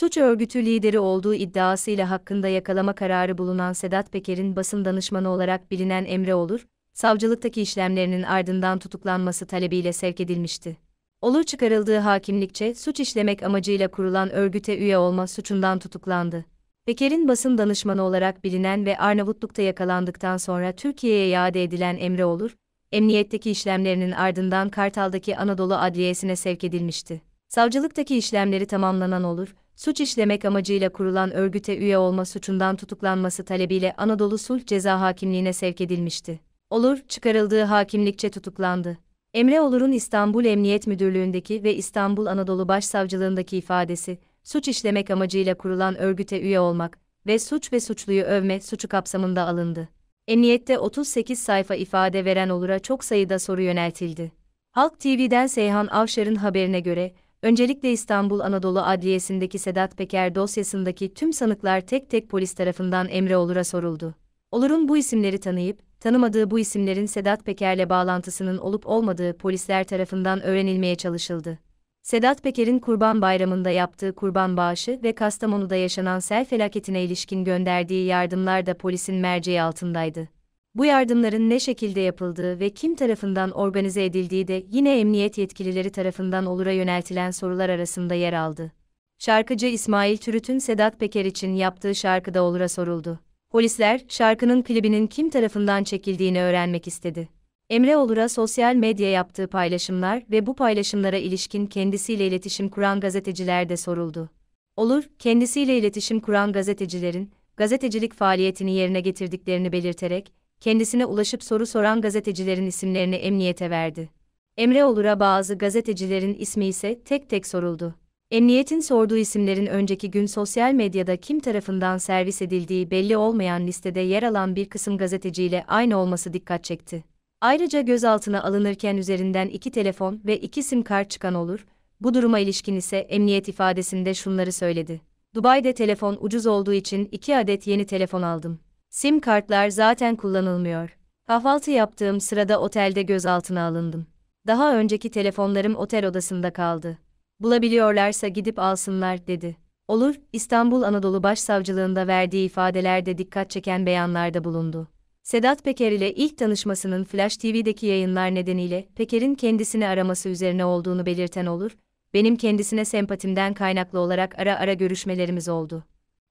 suç örgütü lideri olduğu iddiasıyla hakkında yakalama kararı bulunan Sedat Peker'in basın danışmanı olarak bilinen Emre Olur, savcılıktaki işlemlerinin ardından tutuklanması talebiyle sevk edilmişti. Olur çıkarıldığı hakimlikçe suç işlemek amacıyla kurulan örgüte üye olma suçundan tutuklandı. Peker'in basın danışmanı olarak bilinen ve Arnavutluk'ta yakalandıktan sonra Türkiye'ye iade edilen Emre Olur, emniyetteki işlemlerinin ardından Kartal'daki Anadolu Adliyesi'ne sevk edilmişti. Savcılıktaki işlemleri tamamlanan Olur, suç işlemek amacıyla kurulan örgüte üye olma suçundan tutuklanması talebiyle Anadolu Sulh Ceza Hakimliğine sevk edilmişti. Olur, çıkarıldığı hakimlikçe tutuklandı. Emre Olur'un İstanbul Emniyet Müdürlüğü'ndeki ve İstanbul Anadolu Başsavcılığındaki ifadesi, suç işlemek amacıyla kurulan örgüte üye olmak ve suç ve suçluyu övme suçu kapsamında alındı. Emniyette 38 sayfa ifade veren Olur'a çok sayıda soru yöneltildi. Halk TV'den Seyhan Avşar'ın haberine göre, öncelikle İstanbul Anadolu Adliyesi'ndeki Sedat Peker dosyasındaki tüm sanıklar tek tek polis tarafından Emre Olur'a soruldu. Olur'un bu isimleri tanıyıp, tanımadığı bu isimlerin Sedat Peker'le bağlantısının olup olmadığı polisler tarafından öğrenilmeye çalışıldı. Sedat Peker'in Kurban Bayramı'nda yaptığı kurban bağışı ve Kastamonu'da yaşanan sel felaketine ilişkin gönderdiği yardımlar da polisin merceği altındaydı. Bu yardımların ne şekilde yapıldığı ve kim tarafından organize edildiği de yine emniyet yetkilileri tarafından Olur'a yöneltilen sorular arasında yer aldı. Şarkıcı İsmail Türüt'ün Sedat Peker için yaptığı şarkıda Olur'a soruldu. Polisler, şarkının klibinin kim tarafından çekildiğini öğrenmek istedi. Emre Olur'a sosyal medya yaptığı paylaşımlar ve bu paylaşımlara ilişkin kendisiyle iletişim kuran gazeteciler de soruldu. Olur, kendisiyle iletişim kuran gazetecilerin, gazetecilik faaliyetini yerine getirdiklerini belirterek, kendisine ulaşıp soru soran gazetecilerin isimlerini emniyete verdi. Emre Olur'a bazı gazetecilerin ismi ise tek tek soruldu. Emniyetin sorduğu isimlerin önceki gün sosyal medyada kim tarafından servis edildiği belli olmayan listede yer alan bir kısım gazeteciyle aynı olması dikkat çekti. Ayrıca gözaltına alınırken üzerinden iki telefon ve iki sim kart çıkan olur, bu duruma ilişkin ise emniyet ifadesinde şunları söyledi. Dubai'de telefon ucuz olduğu için iki adet yeni telefon aldım. Sim kartlar zaten kullanılmıyor. Kahvaltı yaptığım sırada otelde gözaltına alındım. Daha önceki telefonlarım otel odasında kaldı. Bulabiliyorlarsa gidip alsınlar dedi. Olur, İstanbul Anadolu Başsavcılığında verdiği ifadelerde dikkat çeken beyanlarda bulundu. Sedat Peker ile ilk tanışmasının Flash TV'deki yayınlar nedeniyle Peker'in kendisini araması üzerine olduğunu belirten olur, benim kendisine sempatimden kaynaklı olarak ara ara görüşmelerimiz oldu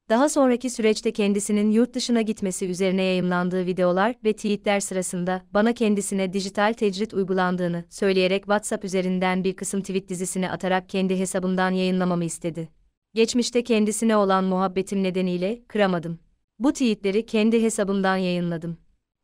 daha sonraki süreçte kendisinin yurt dışına gitmesi üzerine yayımlandığı videolar ve tweetler sırasında bana kendisine dijital tecrit uygulandığını söyleyerek WhatsApp üzerinden bir kısım tweet dizisini atarak kendi hesabından yayınlamamı istedi. Geçmişte kendisine olan muhabbetim nedeniyle kıramadım. Bu tweetleri kendi hesabımdan yayınladım.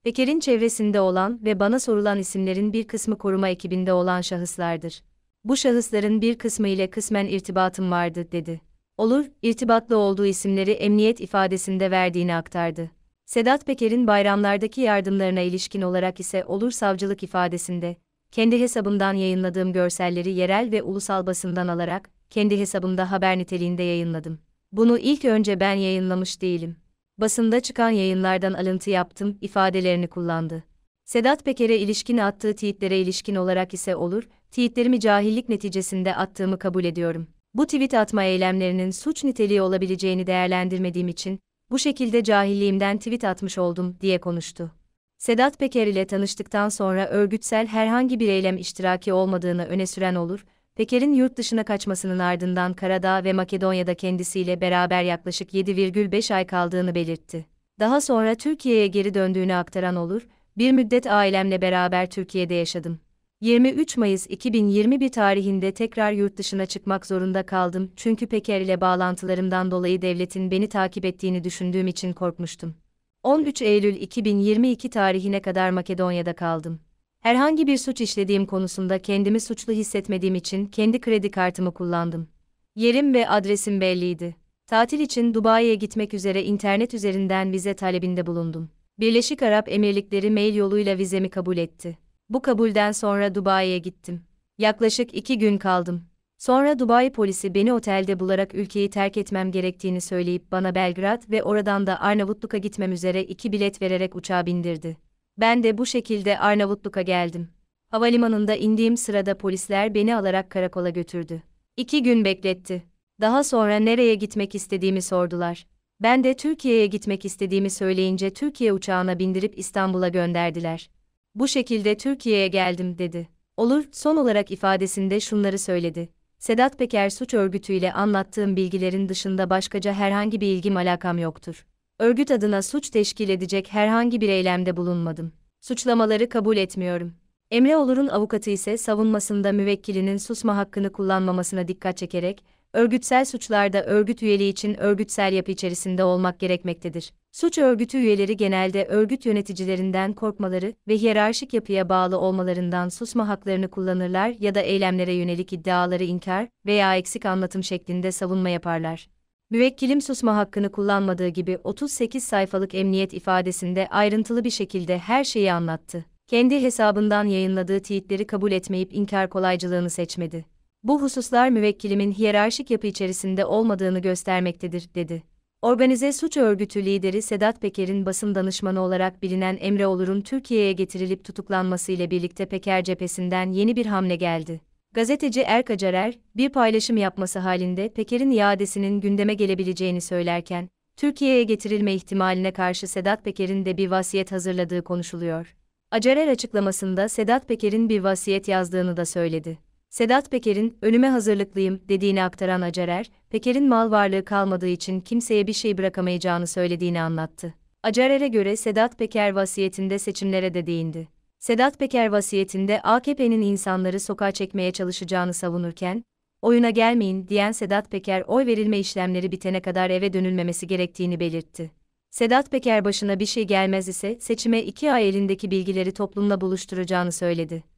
Peker'in çevresinde olan ve bana sorulan isimlerin bir kısmı koruma ekibinde olan şahıslardır. Bu şahısların bir kısmı ile kısmen irtibatım vardı, dedi olur, irtibatlı olduğu isimleri emniyet ifadesinde verdiğini aktardı. Sedat Peker'in bayramlardaki yardımlarına ilişkin olarak ise olur savcılık ifadesinde, kendi hesabımdan yayınladığım görselleri yerel ve ulusal basından alarak, kendi hesabımda haber niteliğinde yayınladım. Bunu ilk önce ben yayınlamış değilim. Basında çıkan yayınlardan alıntı yaptım ifadelerini kullandı. Sedat Peker'e ilişkin attığı tweetlere ilişkin olarak ise olur, tweetlerimi cahillik neticesinde attığımı kabul ediyorum bu tweet atma eylemlerinin suç niteliği olabileceğini değerlendirmediğim için, bu şekilde cahilliğimden tweet atmış oldum, diye konuştu. Sedat Peker ile tanıştıktan sonra örgütsel herhangi bir eylem iştiraki olmadığını öne süren olur, Peker'in yurt dışına kaçmasının ardından Karadağ ve Makedonya'da kendisiyle beraber yaklaşık 7,5 ay kaldığını belirtti. Daha sonra Türkiye'ye geri döndüğünü aktaran olur, bir müddet ailemle beraber Türkiye'de yaşadım. 23 Mayıs 2021 tarihinde tekrar yurt dışına çıkmak zorunda kaldım çünkü Peker ile bağlantılarımdan dolayı devletin beni takip ettiğini düşündüğüm için korkmuştum. 13 Eylül 2022 tarihine kadar Makedonya'da kaldım. Herhangi bir suç işlediğim konusunda kendimi suçlu hissetmediğim için kendi kredi kartımı kullandım. Yerim ve adresim belliydi. Tatil için Dubai'ye gitmek üzere internet üzerinden vize talebinde bulundum. Birleşik Arap Emirlikleri mail yoluyla vizemi kabul etti. Bu kabulden sonra Dubai'ye gittim. Yaklaşık iki gün kaldım. Sonra Dubai polisi beni otelde bularak ülkeyi terk etmem gerektiğini söyleyip bana Belgrad ve oradan da Arnavutluk'a gitmem üzere iki bilet vererek uçağa bindirdi. Ben de bu şekilde Arnavutluk'a geldim. Havalimanında indiğim sırada polisler beni alarak karakola götürdü. İki gün bekletti. Daha sonra nereye gitmek istediğimi sordular. Ben de Türkiye'ye gitmek istediğimi söyleyince Türkiye uçağına bindirip İstanbul'a gönderdiler. Bu şekilde Türkiye'ye geldim dedi. Olur, son olarak ifadesinde şunları söyledi. Sedat Peker suç örgütüyle anlattığım bilgilerin dışında başkaca herhangi bir ilgim alakam yoktur. Örgüt adına suç teşkil edecek herhangi bir eylemde bulunmadım. Suçlamaları kabul etmiyorum. Emre Olur'un avukatı ise savunmasında müvekkilinin susma hakkını kullanmamasına dikkat çekerek, örgütsel suçlarda örgüt üyeliği için örgütsel yapı içerisinde olmak gerekmektedir. Suç örgütü üyeleri genelde örgüt yöneticilerinden korkmaları ve hiyerarşik yapıya bağlı olmalarından susma haklarını kullanırlar ya da eylemlere yönelik iddiaları inkar veya eksik anlatım şeklinde savunma yaparlar. Müvekkilim susma hakkını kullanmadığı gibi 38 sayfalık emniyet ifadesinde ayrıntılı bir şekilde her şeyi anlattı. Kendi hesabından yayınladığı tweetleri kabul etmeyip inkar kolaycılığını seçmedi. Bu hususlar müvekkilimin hiyerarşik yapı içerisinde olmadığını göstermektedir, dedi. Organize suç örgütü lideri Sedat Peker'in basın danışmanı olarak bilinen Emre Olur'un Türkiye'ye getirilip tutuklanmasıyla birlikte Peker cephesinden yeni bir hamle geldi. Gazeteci Erka Carer, bir paylaşım yapması halinde Peker'in iadesinin gündeme gelebileceğini söylerken, Türkiye'ye getirilme ihtimaline karşı Sedat Peker'in de bir vasiyet hazırladığı konuşuluyor. Acarer açıklamasında Sedat Peker'in bir vasiyet yazdığını da söyledi. Sedat Peker'in ölüme hazırlıklıyım dediğini aktaran Acarer, er, Peker'in mal varlığı kalmadığı için kimseye bir şey bırakamayacağını söylediğini anlattı. Acarer'e göre Sedat Peker vasiyetinde seçimlere de değindi. Sedat Peker vasiyetinde AKP'nin insanları sokağa çekmeye çalışacağını savunurken, oyuna gelmeyin diyen Sedat Peker oy verilme işlemleri bitene kadar eve dönülmemesi gerektiğini belirtti. Sedat Peker başına bir şey gelmez ise seçime iki ay elindeki bilgileri toplumla buluşturacağını söyledi.